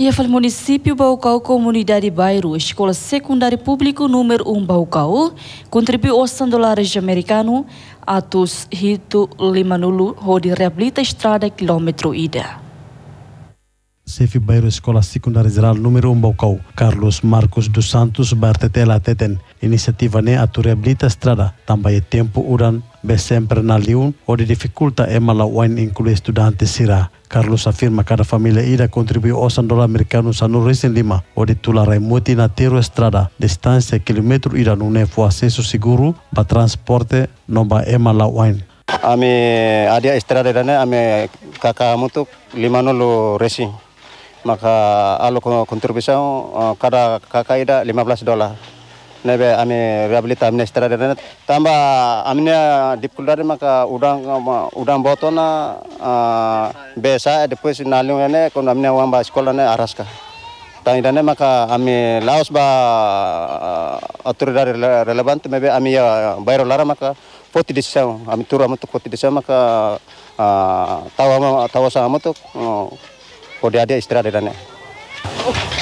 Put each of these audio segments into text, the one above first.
E foi município Baucau, comunidade bairro, escola secundária público número 1 Baucau, contribuiu aos sandolares dólares americano, atos Rito Limanulu, rode reabilita estrada quilômetro ida. Sefi Bairro Escola Secundária Geral número 1 Bocau, Carlos Marcos dos Santos Bartetela Teten. Iniciativa ne né, atu reabilita estrada, também é tempo uran Besempernaliun, ori dificulta emala wain incluye estudiantes sira. Carlos afirma cada familia ida contribuye osan dólar americano sanurisin lima, ori tularai muti na tiro estrada, distancia e kilómetro ida nune fue acceso seguro, ba transporte nomba emala wain. Ami adia estrada dana ami kakamu kaka lima nulu resi. Maka alo kontribusi kada kaka ida 15 dolar. nebe ame rabli tamne istara dene tamba amne dipkular maka udang udang botona besa depus nalu ene kon amne uang ba sekolah ne araska tangi dene maka ami laos ba atur dari relevan mebe ami ya bayro lara maka poti desa ami turu amu tu poti desa maka tawa tawa sama tu kodi ada istirahat dene oh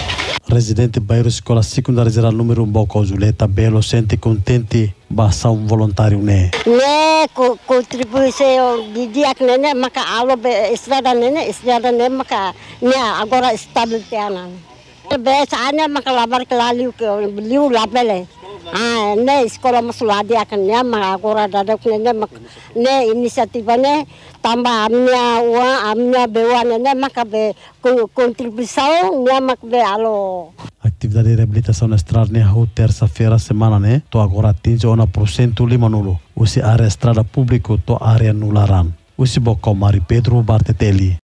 residente do bairro Escola Secundária Geral número 1 um, Balcão Zuleta Belo sente contente basau um voluntário né né contribuísse de dia que né maka aula estrada né estrada né maka né agora estado teana be sana maka labar kelaliu ke liu labele A ah, ne sekolah masuk ladi akannya magora dadok nene mak ne inisiatif ne tambah amnya uang, amnya bewa ne, maka be contribuição ne mak be alo atividade de reabilitação na estrada ne hau terça-feira semana ne to agora atinge ona porcento lima nulo usi área estrada público to área nularan usi boko mari Pedro Barteteli